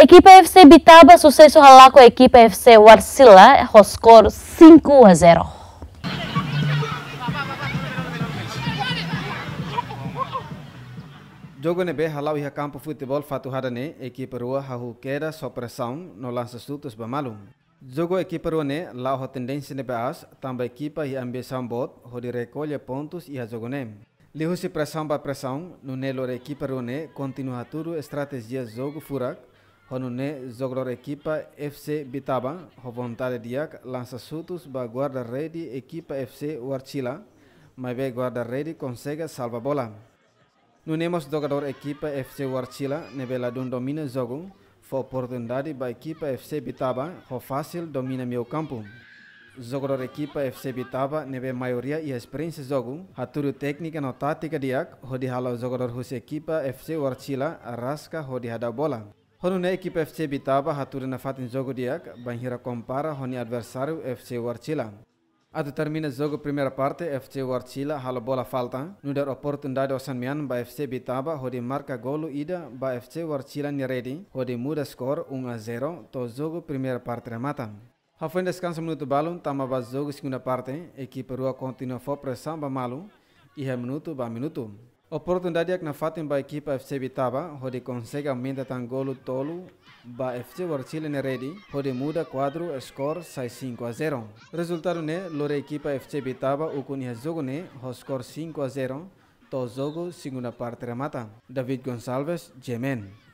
Equipa FC Bitaba, sucesso ralá com a equipa FC Warsila, Roscor 5 a 0. Jogo nebe halau ia campo futebol Fatu ne equipa rua hahu queda sopressão no lança sutos bamalu. Jogo equipa rua lá o tendência nebe as, tamba equipa e ambição bot, onde recolhe pontos e a jogo ne. Lihu se pressão para pressão, no nelo equipa rua né continua tudo estratégia jogo furac, Honune jogor ekipa FC Bitaba hovontare diak lansa sutus ba guarda ekipa FC Warchila, mas be guarda ready consegue salva bola. Nunemos jogador ekipa FC Warchila nevela dun domina jogo, foi oportunidade ba ekipa FC Bitaba ho fácil domina meu campo. Jogador ekipa FC Bitaba nebe maioria e experiência jogo, haturu técnica no tática diak, ho halo jogador hus ekipa FC Warchila rasca ho hada bola. Honu na equipe FC Bitaba hatura na fatin jogo diak, banhira kompara honi adversario FC Warchila. Atu termina jogo primeira parte, FC Warcila hala bola falta, nu dar oportunidade mian ba FC Bitaba hodi marka golu ida ba FC Warcila ni ready, hodi muda skor 1 0 to jogo primeira parte remata. Hafuen descansa minuto balon, tama ba jogo segunda parte, Ekip rua continua for pressão ba malu, iha minuto ba minuto. Oportunidade que na fatem ba equipa FC Bitaba, onde consegue aumentar um golo tolo, ba FC Warchile na rede, onde muda quadro, score sai 5 a 0. Resultado né, lore equipa FC Bitaba, o cunia jogo ne, ho score 5 a 0, to jogo segunda parte remata. David Gonçalves, Gemen.